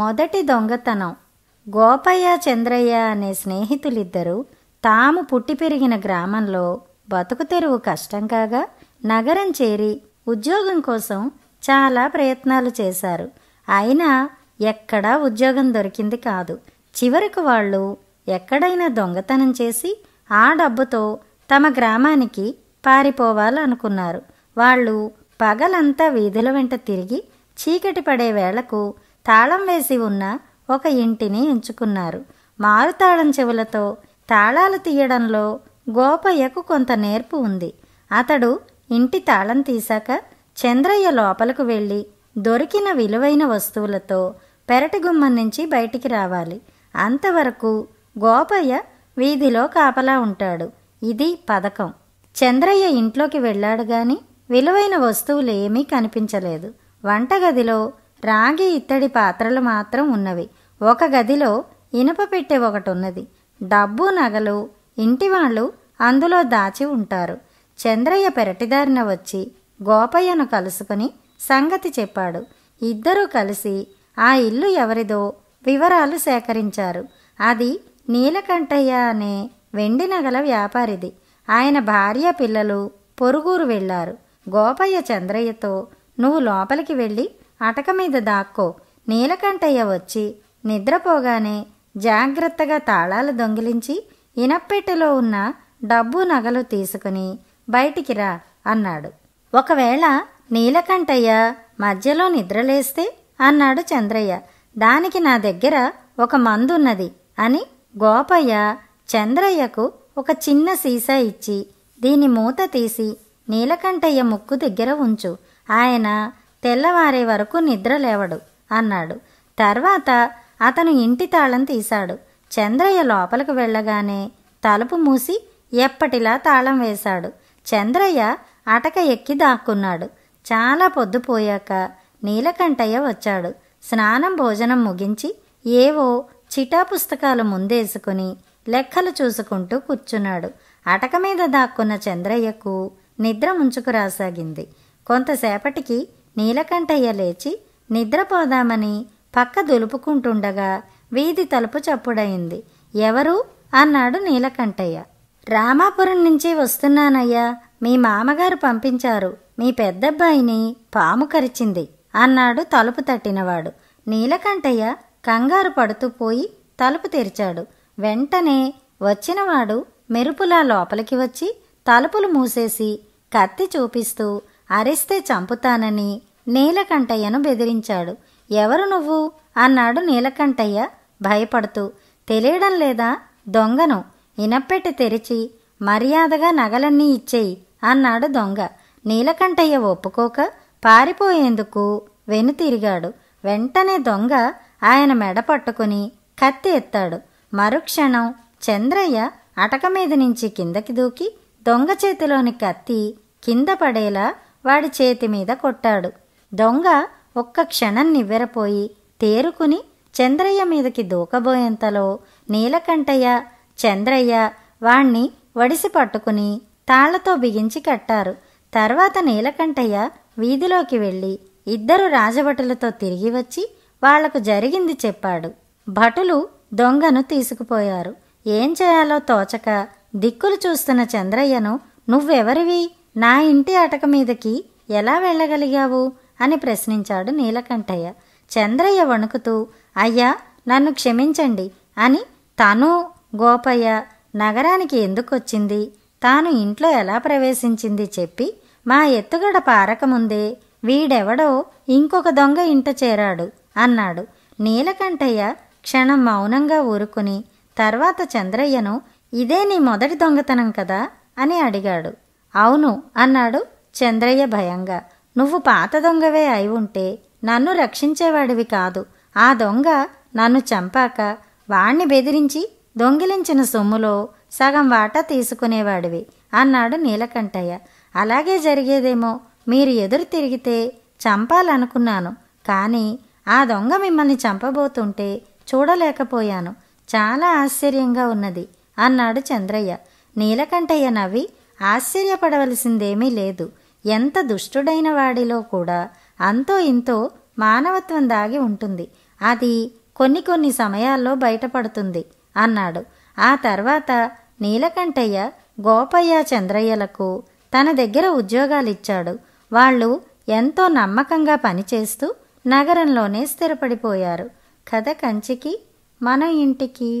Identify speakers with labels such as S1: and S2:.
S1: మొదటి దొంగతనం గోపయ్య చంద్రయ్య అనే స్నేహితులిద్దరూ తాము పుట్టి పెరిగిన గ్రామంలో బతుకు తెరువు కష్టం కాగా నగరం చేరి ఉద్యోగం కోసం చాలా ప్రయత్నాలు చేశారు అయినా ఎక్కడా ఉద్యోగం దొరికింది కాదు చివరకు వాళ్ళు ఎక్కడైనా దొంగతనం చేసి ఆ డబ్బుతో తమ గ్రామానికి పారిపోవాలనుకున్నారు వాళ్ళు పగలంతా వీధుల వెంట తిరిగి చీకటి పడే వేళకు తాళం వేసి ఉన్న ఒక ఇంటిని ఎంచుకున్నారు మారుతాళం చెవులతో తాళాలు తీయడంలో గోపయ్యకు కొంత నేర్పు ఉంది అతడు ఇంటి తాళం తీశాక చంద్రయ్య లోపలకు వెళ్ళి దొరికిన విలువైన వస్తువులతో గుమ్మం నుంచి బయటికి రావాలి అంతవరకు గోపయ్య వీధిలో కాపలా ఉంటాడు ఇది పథకం చంద్రయ్య ఇంట్లోకి వెళ్ళాడు గాని విలువైన వస్తువులు ఏమీ కనిపించలేదు వంటగదిలో రాగి ఇత్తడి పాత్రలు మాత్రం ఉన్నవి ఒక గదిలో ఇనుప పెట్టె ఒకటి ఉన్నది డబ్బు నగలు ఇంటి వాళ్ళు అందులో దాచి ఉంటారు చంద్రయ్య పెరటిదారిన వచ్చి గోపయ్యను కలుసుకుని సంగతి చెప్పాడు ఇద్దరూ కలిసి ఆ ఇల్లు ఎవరిదో వివరాలు సేకరించారు అది నీలకంఠయ్య అనే వెండి నగల వ్యాపారిది ఆయన భార్య పిల్లలు పొరుగురు వెళ్ళారు గోపయ్య చంద్రయ్యతో నువ్వు లోపలికి వెళ్ళి అటక మీద దాక్కో నీలకంఠయ్య వచ్చి నిద్రపోగానే జాగ్రత్తగా తాళాలు దొంగిలించి ఇనప్పెట్టెలో ఉన్న డబ్బు నగలు తీసుకుని బయటికి రా అన్నాడు ఒకవేళ నీలకంఠయ్య మధ్యలో నిద్రలేస్తే అన్నాడు చంద్రయ్య దానికి నా దగ్గర ఒక మందున్నది అని గోపయ్య చంద్రయ్యకు ఒక చిన్న సీసా ఇచ్చి దీని మూత తీసి నీలకంఠయ్య ముక్కు దగ్గర ఉంచు ఆయన తెల్లవారే వరకు నిద్ర లేవడు అన్నాడు తర్వాత అతను ఇంటి తాళం తీశాడు చంద్రయ్య లోపలికి వెళ్ళగానే తలుపు మూసి ఎప్పటిలా తాళం వేశాడు చంద్రయ్య అటక ఎక్కి దాక్కున్నాడు చాలా పొద్దుపోయాక నీలకంఠయ్య వచ్చాడు స్నానం భోజనం ముగించి ఏవో చిటా పుస్తకాలు ముందేసుకుని లెక్కలు చూసుకుంటూ కూర్చున్నాడు అటక మీద దాక్కున్న చంద్రయ్యకు నిద్ర ముంచుకురాసాగింది కొంతసేపటికి నీలకంఠయ్య లేచి నిద్రపోదామని పక్క దులుపుకుంటుండగా వీధి తలుపు చప్పుడైంది ఎవరు అన్నాడు నీలకంఠయ్య రామాపురం నుంచి వస్తున్నానయ్యా మీ మామగారు పంపించారు మీ పెద్దబ్బాయిని పాము కరిచింది అన్నాడు తలుపు తట్టినవాడు నీలకంఠయ్య కంగారు పడుతూ పోయి తలుపు తెరిచాడు వెంటనే వచ్చినవాడు మెరుపులా లోపలికి వచ్చి తలుపులు మూసేసి కత్తి చూపిస్తూ అరిస్తే చంపుతానని నీలకంఠయ్యను బెదిరించాడు ఎవరు నువ్వు అన్నాడు నీలకంఠయ్య భయపడుతూ తెలియడం లేదా దొంగను ఇనప్పెట్టి తెరిచి మర్యాదగా నగలన్నీ ఇచ్చేయి అన్నాడు దొంగ నీలకంఠయ్య ఒప్పుకోక పారిపోయేందుకు వెనుతిరిగాడు వెంటనే దొంగ ఆయన మెడ పట్టుకుని కత్తి ఎత్తాడు మరుక్షణం చంద్రయ్య అటక మీద నుంచి కిందకి దూకి దొంగ చేతిలోని కత్తి కింద పడేలా వాడి చేతి మీద కొట్టాడు దొంగ ఒక్క క్షణం నివ్వెరపోయి తేరుకుని చంద్రయ్య మీదకి దూకబోయేంతలో నీలకంఠయ్య చంద్రయ్య వాణ్ణి వడిసి పట్టుకుని తాళ్లతో బిగించి కట్టారు తర్వాత నీలకంఠయ్య వీధిలోకి వెళ్ళి ఇద్దరు రాజభటులతో తిరిగి వచ్చి వాళ్లకు జరిగింది చెప్పాడు భటులు దొంగను తీసుకుపోయారు ఏం చేయాలో తోచక దిక్కులు చూస్తున్న చంద్రయ్యను నువ్వెవరివి నా ఇంటి అటక మీదకి ఎలా వెళ్ళగలిగావు అని ప్రశ్నించాడు నీలకంఠయ్య చంద్రయ్య వణుకుతూ అయ్యా నన్ను క్షమించండి అని తను గోపయ్య నగరానికి ఎందుకొచ్చింది తాను ఇంట్లో ఎలా ప్రవేశించింది చెప్పి మా ఎత్తుగడ పారకముందే వీడెవడో ఇంకొక దొంగ ఇంట చేరాడు అన్నాడు నీలకంఠయ్య క్షణం మౌనంగా ఊరుకుని తర్వాత చంద్రయ్యను ఇదే నీ మొదటి దొంగతనం కదా అని అడిగాడు అవును అన్నాడు చంద్రయ్య భయంగా నువ్వు పాత దొంగవే అయి ఉంటే నన్ను రక్షించేవాడివి కాదు ఆ దొంగ నన్ను చంపాక వాణ్ణి బెదిరించి దొంగిలించిన సొమ్ములో సగం వాటా తీసుకునేవాడివి అన్నాడు నీలకంఠయ్య అలాగే జరిగేదేమో మీరు ఎదురు తిరిగితే చంపాలనుకున్నాను కానీ ఆ దొంగ మిమ్మల్ని చంపబోతుంటే చూడలేకపోయాను చాలా ఆశ్చర్యంగా ఉన్నది అన్నాడు చంద్రయ్య నీలకంఠయ్య నవ్వి ఆశ్చర్యపడవలసిందేమీ లేదు ఎంత దుష్టుడైన వాడిలో కూడా అంతో ఇంతో మానవత్వం దాగి ఉంటుంది అది కొన్ని కొన్ని సమయాల్లో బయటపడుతుంది అన్నాడు ఆ తర్వాత నీలకంఠయ్య గోపయ్య చంద్రయ్యలకు తన దగ్గర ఉద్యోగాలిచ్చాడు వాళ్ళు ఎంతో నమ్మకంగా పనిచేస్తూ నగరంలోనే స్థిరపడిపోయారు కథ కంచికి మన ఇంటికి